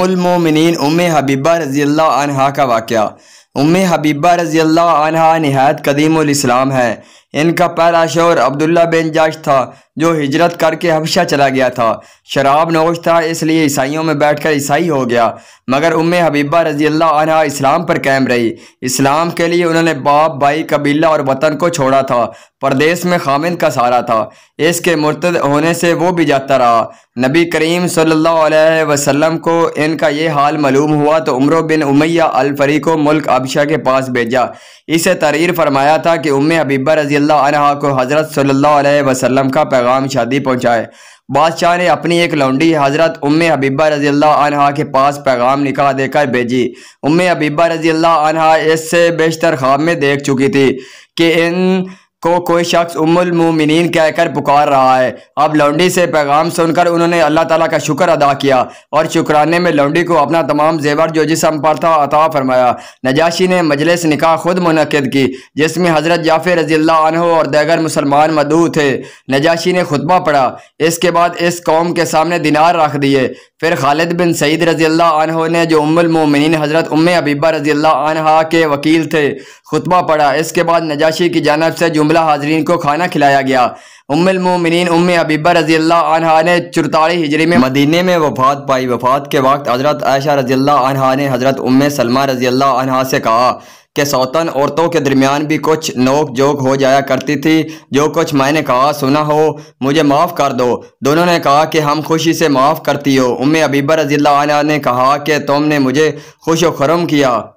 उम्मिन उम Habiba रज़ी अल्लाह का वाक़ उम हबीबा रज़ी अल्लाह नहायत कदीम इस्लाम है इनका पहला शोर अब्दुल्ला बिन जाश था जो हिजरत करके हबशा चला गया था शराब नोश था इसलिए ईसाइयों में बैठकर ईसाई हो गया मगर उम्म हबीबा रजी अल्लाह इस्लाम पर कैम रही इस्लाम के लिए उन्होंने बाप भाई कबीला और वतन को छोड़ा था परदेश में खामिंद का सहारा था इसके मुर्त होने से वो भी जाता रहा नबी करीम सल्ला वसलम को इनका ये हाल मालूम हुआ तो उम्र बिन उमैया अलफरी को मुल्क अबशा के पास भेजा इसे तरीर फरमाया था कि उम्म हबीबा रजी रजील्ला को हज़रत सल्ला वसम का पैगाम शादी पहुँचाए बादशाह ने अपनी एक लौंडी हज़रत उम हबीबा रजील्ला के पास पैगाम निकाह देकर भेजी उम हबीबा रजील्ला इससे बेशतर ख्वाब में देख चुकी थी कि इन को कोई शख्स उमुल मोमिन कहकर पुकार रहा है अब लौंडी से पैगाम सुनकर उन्होंने अल्लाह ताला का शुक्र अदा किया और शुक्राने में लौंडी को अपना तमाम जेवर जो जिसम पर था अता फरमाया नजाशी ने मजलिस निकाह खुद मनक़द की जिसमें हज़रत जाफिर रजील्ला और दैगर मुसलमान मदू थे नजाशी ने खुतबा पढ़ा इसके बाद इस कौम के सामने दिनार रख दिए फिर खालिद बिन सईद रजी अल्लाह ने जो उम्मिन हज़रत उम अबीबा रजी अल्लाह के वकील थे खुतबा पढ़ा इसके बाद नजाशी की जानब से जुमला हाजरीन को खाना खिलाया गया उम्मिन उम अबीबा रजी अल्लाह ने चुरताली हिजरी में मदीने में वफात पाई वफात के वक्त हज़रत आयशा रजी अल्लाह ने हज़रत उम सलमा रजी अल्लाह से कहा कि सौतन औरतों के दरमियान भी कुछ नोक जोक हो जाया करती थी जो कुछ मैंने कहा सुना हो मुझे माफ़ कर दो दोनों ने कहा कि हम खुशी से माफ़ करती हो उम्मे अबीबर रजील्ला ने कहा कि तुमने मुझे खुश व खरम किया